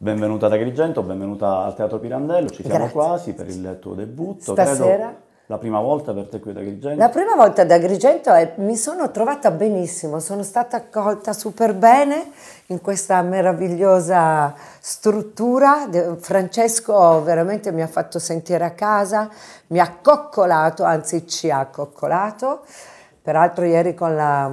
Benvenuta ad Agrigento, benvenuta al Teatro Pirandello, ci siamo Grazie. quasi per il tuo debutto. Stasera? Credo la prima volta per te qui ad Agrigento? La prima volta ad Agrigento e mi sono trovata benissimo, sono stata accolta super bene in questa meravigliosa struttura. Francesco veramente mi ha fatto sentire a casa, mi ha coccolato, anzi ci ha coccolato. Peraltro ieri con la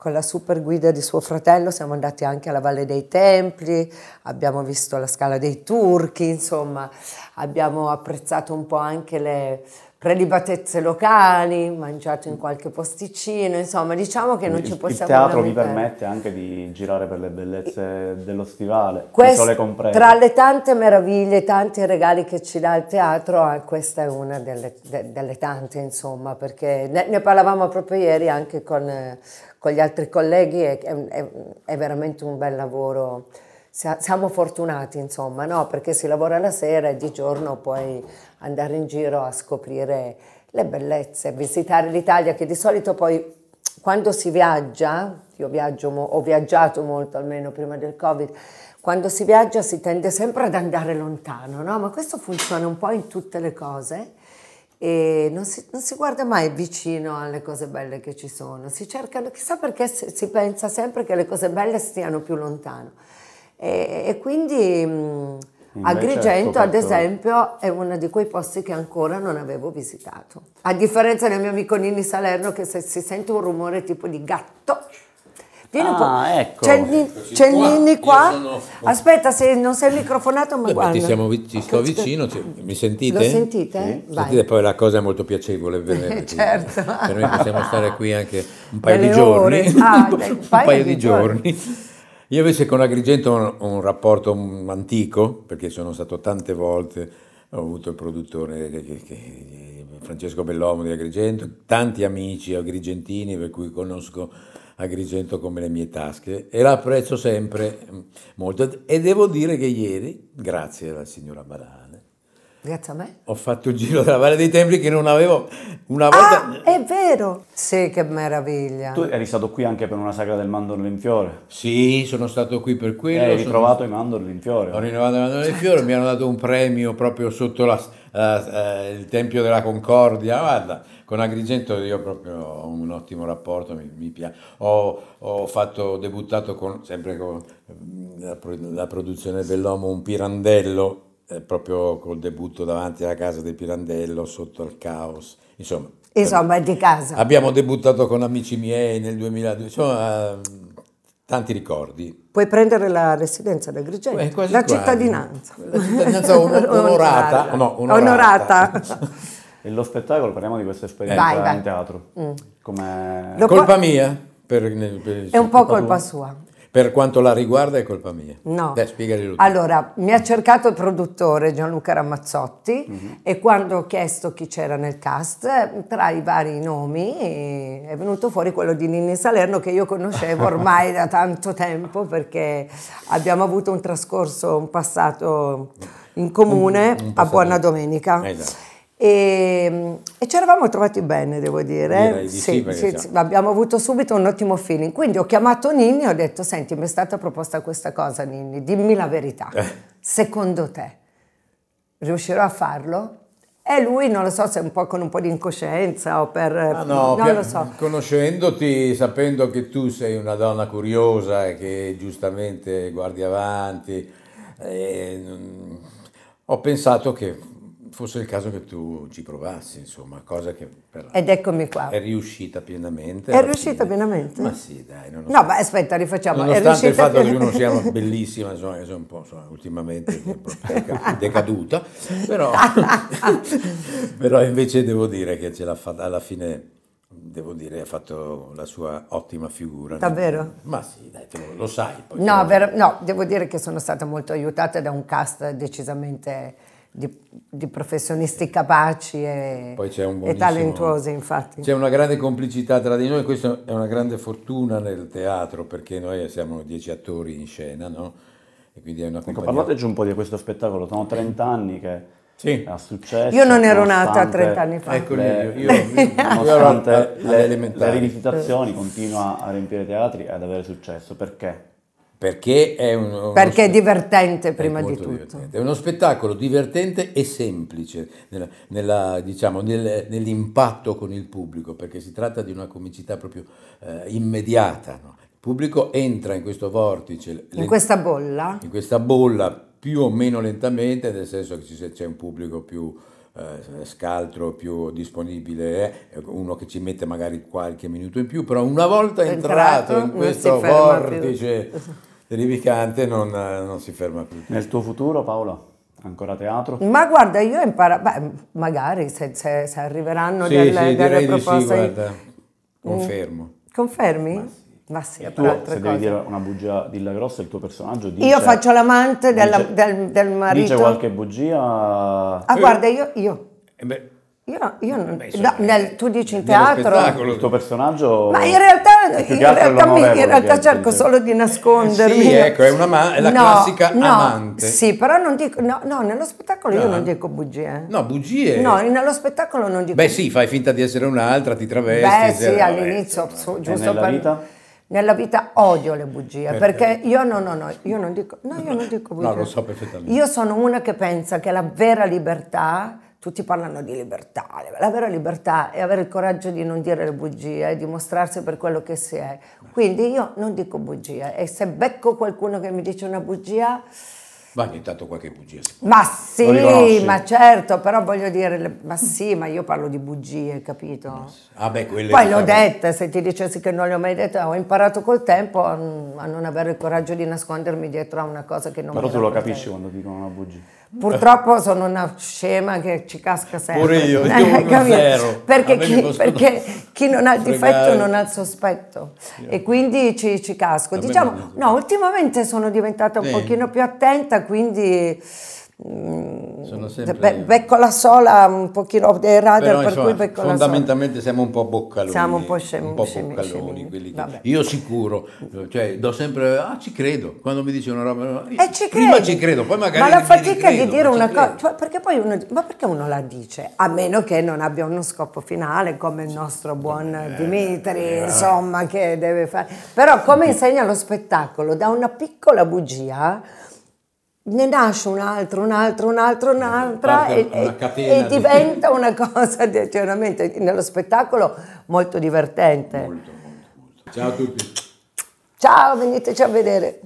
con la super guida di suo fratello siamo andati anche alla Valle dei Templi, abbiamo visto la scala dei turchi, insomma abbiamo apprezzato un po' anche le prelibatezze locali, mangiato in mm. qualche posticino, insomma diciamo che non il, ci possiamo... Il teatro vi permette anche di girare per le bellezze dello stivale, questo le comprese. Tra le tante meraviglie, tanti regali che ci dà il teatro, ah, questa è una delle, de, delle tante insomma, perché ne, ne, parlavamo proprio ieri anche con, eh, con gli altri colleghi, è, è, è veramente un bel lavoro siamo fortunati, insomma, no? perché si lavora la sera e di giorno puoi andare in giro a scoprire le bellezze, visitare l'Italia, che di solito poi quando si viaggia, io viaggio, ho viaggiato molto almeno prima del Covid, quando si viaggia si tende sempre ad andare lontano, no? ma questo funziona un po' in tutte le cose e non si, non si, guarda mai vicino alle cose belle che ci sono, si cercano, chissà perché si pensa sempre che le cose belle stiano più lontano. E, e quindi mh, mm, Agrigento, ecco, ad esempio, è uno di quei posti che ancora non avevo visitato. A differenza del mio amico Nini Salerno, che se si sente un rumore tipo di gatto, Vieni ah, un po'. Ah, ecco. C'è, c'è qua, Nini qua? Sono... Aspetta, se non sei microfonato, ma Beh, guarda. Ti, siamo, ti sto vicino, ti, mi sentite? Lo sentite? Sì. Sentite, poi la cosa è molto piacevole vedere. Eh, certo. Per cioè, noi possiamo stare qui anche un paio Delle di giorni. Ah, un paio, paio di, di giorni. giorni. Io invece con Agrigento ho un, un rapporto antico, perché sono stato tante volte, ho avuto il produttore che, che, che, Francesco Bellomo di Agrigento, tanti amici agrigentini per cui conosco Agrigento come le mie tasche e la apprezzo sempre mm, molto e devo dire che ieri, grazie alla signora Barata, Grazie a me. Ho fatto il giro della Valle dei Templi che non avevo una ah, volta. Ah, è vero! Sì, che meraviglia. Tu eri stato qui anche per una sagra del mandorlo in fiore. Sì, sono stato qui per quello. hai ritrovato sono... i mandorli in fiore. Ho rinnovato i mandorli in fiore, mi hanno dato un premio proprio sotto la, uh, uh, il Tempio della Concordia. Guarda, con Agrigento io proprio ho un ottimo rapporto, mi, mi piace. Ho, ho, fatto, debuttato con, sempre con mm, la, la produzione dell'Uomo, un Pirandello eh, proprio col debutto davanti alla casa di Pirandello, sotto il caos, insomma. Insomma, è di casa. Abbiamo debuttato con Amici miei nel 2002, insomma, ehm, tanti ricordi. Puoi prendere la residenza da Agrigento, eh, la quasi. cittadinanza. La cittadinanza on- onorata. no, onorata. onorata. lo spettacolo, parliamo di questa esperienza vai, vai. in teatro. Mm. Colpa mia? Per, per, è un po' colpa tua. sua per quanto la riguarda è colpa mia. No. Beh, spiegagli tutto. Allora, mi ha cercato il produttore Gianluca Ramazzotti mm -hmm. e quando ho chiesto chi c'era nel cast, tra i vari nomi è venuto fuori quello di Ninni Salerno che io conoscevo ormai da tanto tempo perché abbiamo avuto un trascorso, un passato in comune un, un a Buona Domenica. Esatto. E, ehm, e, ci eravamo trovati bene, devo dire. Di sì, sì, sì, abbiamo avuto subito un ottimo feeling. Quindi ho chiamato Nini e ho detto: Senti, mi è stata proposta questa cosa, Nini, dimmi la verità. Eh. Secondo te riuscirò a farlo? E lui non lo so se un po' con un po' di incoscienza o per... Ah no, non lo so. Conoscendoti, sapendo che tu sei una donna curiosa e che giustamente guardi avanti, eh, mm, ho pensato che fosse il caso che tu ci provassi, insomma, cosa che Ed eccomi qua. È riuscita pienamente. È riuscita fine. pienamente? Ma sì, dai. No, ma aspetta, rifacciamo. Nonostante il fatto che io non sia una bellissima, insomma, che sono un po', insomma, ultimamente decaduta, però, però invece devo dire che ce l'ha fatta alla fine devo dire, ha fatto la sua ottima figura. Davvero? Ma sì, dai, lo, lo, sai. Poi no, vero, no, devo dire che sono stata molto aiutata da un cast decisamente di, di professionisti capaci e, e, talentuosi infatti. C'è una grande complicità tra di noi, questa è una grande fortuna nel teatro perché noi siamo dieci attori in scena, no? E quindi è una ecco, compagnia... Ecco, parlateci un po' di questo spettacolo, sono 30 anni che sì. ha successo. Io non ero nata 30 anni fa. Ecco, le, io, io, nonostante le, le, le rivisitazioni continua a riempire teatri e ad avere successo, perché? Perché è, un, perché è divertente prima è di tutto. Divertente. È uno spettacolo divertente e semplice nella, nella, diciamo, nel, nell'impatto con il pubblico, perché si tratta di una comicità proprio eh, immediata. No? Il pubblico entra in questo vortice. In lent- questa bolla? In questa bolla più o meno lentamente, nel senso che c'è un pubblico più eh, scaltro, più disponibile, eh, uno che ci mette magari qualche minuto in più, però una volta entrato, entrato in questo vortice... Più terrificante non, non si ferma più. Nel tuo futuro, Paola? Ancora teatro? Ma guarda, io imparo, beh, magari se, se, se arriveranno sì, delle, sì, delle proposte. Di sì, mm. confermo. Confermi? Ma sì. tu, se cose. devi dire una bugia, dilla grossa, il tuo personaggio dice... Io faccio l'amante della, dice, del, del, marito. Dice qualche bugia... Ah, eh, guarda, io... io. Eh beh, io, io non, Beh, da, nel, tu dici in teatro. Il tuo personaggio. Ma in realtà, in realtà, mi, in realtà cerco solo di nascondermi. Sì, ecco, è, una, è la no, classica no, amante. Sì, però non dico. No, no nello spettacolo no. io non eh. dico bugie. No, bugie. No, nello spettacolo non dico. Beh, sì, fai finta di essere un'altra, ti travesti. Beh, sì, allora, eh, all'inizio, giusto e nella per. Vita? Nella vita odio le bugie perché, perché io, no, no, no, io non dico, no, io non dico bugie. No, lo so perfettamente. Io sono una che pensa che la vera libertà tutti parlano di libertà. La vera libertà è avere il coraggio di non dire le bugie, di mostrarsi per quello che si è. Quindi io non dico bugie e se becco qualcuno che mi dice una bugia ma ogni tanto qualche bugia si può. Ma sì, ma certo, però voglio dire, ma sì, ma io parlo di bugie, capito? Ah beh, Poi le ho dette, se ti dicessi che non le ho mai dette, ho imparato col tempo a, non avere il coraggio di nascondermi dietro a una cosa che non Però tu lo capisci quando dicono una bugia. Purtroppo sono una scema che ci casca sempre. Pure io, io eh, zero. Perché, chi, perché chi, non ha il difetto non ha il sospetto sì. e quindi ci, ci casco. A diciamo, no, ultimamente sono diventata un eh. pochino più attenta quindi... Mm, Sono sempre... Be becco la sola un pochino dei radar Però, per insomma, cui becco fondamentalmente la sola. siamo un po' boccaloni siamo un po', scemi, un po boccaloni scemi, scemi. io sicuro cioè do sempre ah ci credo quando mi dice una roba io, ah, eh, ci prima ci credo poi magari ma la fatica credo, di dire una cosa cioè, perché poi uno ma perché uno la dice a meno che non abbia uno scopo finale come il nostro buon eh, Dimitri eh, insomma che deve fare però come insegna lo spettacolo da una piccola bugia ne nasce un altro, un altro, un altro, eh, un'altra e, e, diventa una cosa, cioè, veramente, nello spettacolo molto divertente. Molto, molto, molto. Ciao a tutti. Ciao, veniteci a vedere.